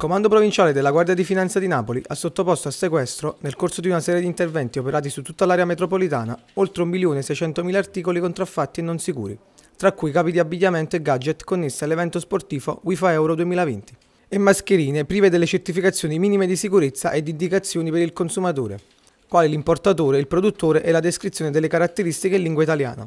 Comando provinciale della Guardia di Finanza di Napoli ha sottoposto a sequestro, nel corso di una serie di interventi operati su tutta l'area metropolitana, oltre 1.600.000 articoli contraffatti e non sicuri, tra cui capi di abbigliamento e gadget connessi all'evento sportivo UEFA Euro 2020 e mascherine prive delle certificazioni minime di sicurezza e di indicazioni per il consumatore, quali l'importatore, il produttore e la descrizione delle caratteristiche in lingua italiana.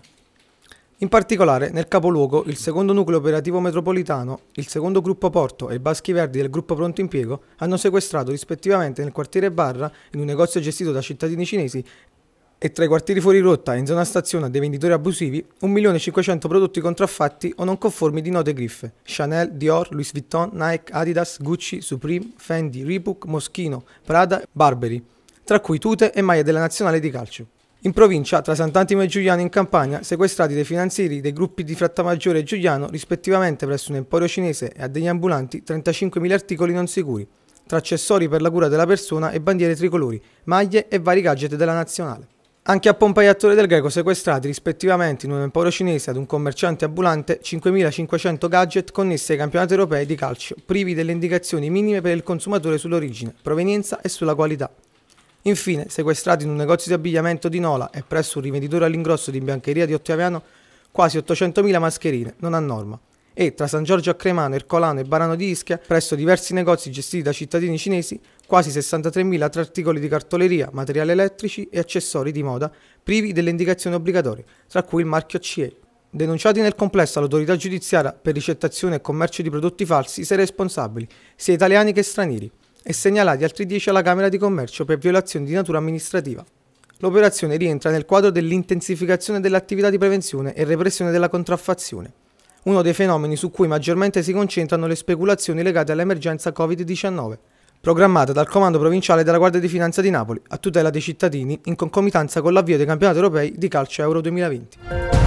In particolare, nel capoluogo, il secondo nucleo operativo metropolitano, il secondo gruppo Porto e i Baschi Verdi del gruppo Pronto Impiego hanno sequestrato rispettivamente nel quartiere Barra, in un negozio gestito da cittadini cinesi, e tra i quartieri fuori rotta e in zona stazione a dei venditori abusivi, 1.500.000 prodotti contraffatti o non conformi di note griffe. Chanel, Dior, Louis Vuitton, Nike, Adidas, Gucci, Supreme, Fendi, Reebok, Moschino, Prada, Barberi, tra cui tute e maglie della nazionale di calcio. In provincia, tra Sant'Antimo e Giuliano in Campania, sequestrati dei finanzieri dei gruppi di Frattamaggiore e Giuliano, rispettivamente presso un emporio cinese e a degli ambulanti, 35.000 articoli non sicuri, tra accessori per la cura della persona e bandiere tricolori, maglie e vari gadget della nazionale. Anche a Pompei e Torre del Greco sequestrati rispettivamente in un emporio cinese ad un commerciante ambulante 5.500 gadget connessi ai campionati europei di calcio, privi delle indicazioni minime per il consumatore sull'origine, provenienza e sulla qualità. Infine, sequestrati in un negozio di abbigliamento di Nola e presso un rivenditore all'ingrosso di biancheria di Ottaviano, quasi 800.000 mascherine, non a norma. E tra San Giorgio a Cremano, Ercolano e Barano di Ischia, presso diversi negozi gestiti da cittadini cinesi, quasi 63.000 tra articoli di cartoleria, materiali elettrici e accessori di moda, privi delle indicazioni obbligatorie, tra cui il marchio CE. Denunciati nel complesso all'autorità giudiziaria per ricettazione e commercio di prodotti falsi, sei responsabili, sia italiani che stranieri e segnalati altri 10 alla Camera di Commercio per violazioni di natura amministrativa. L'operazione rientra nel quadro dell'intensificazione dell'attività di prevenzione e repressione della contraffazione, uno dei fenomeni su cui maggiormente si concentrano le speculazioni legate all'emergenza Covid-19, programmata dal Comando Provinciale della Guardia di Finanza di Napoli a tutela dei cittadini in concomitanza con l'avvio dei campionati europei di calcio Euro 2020.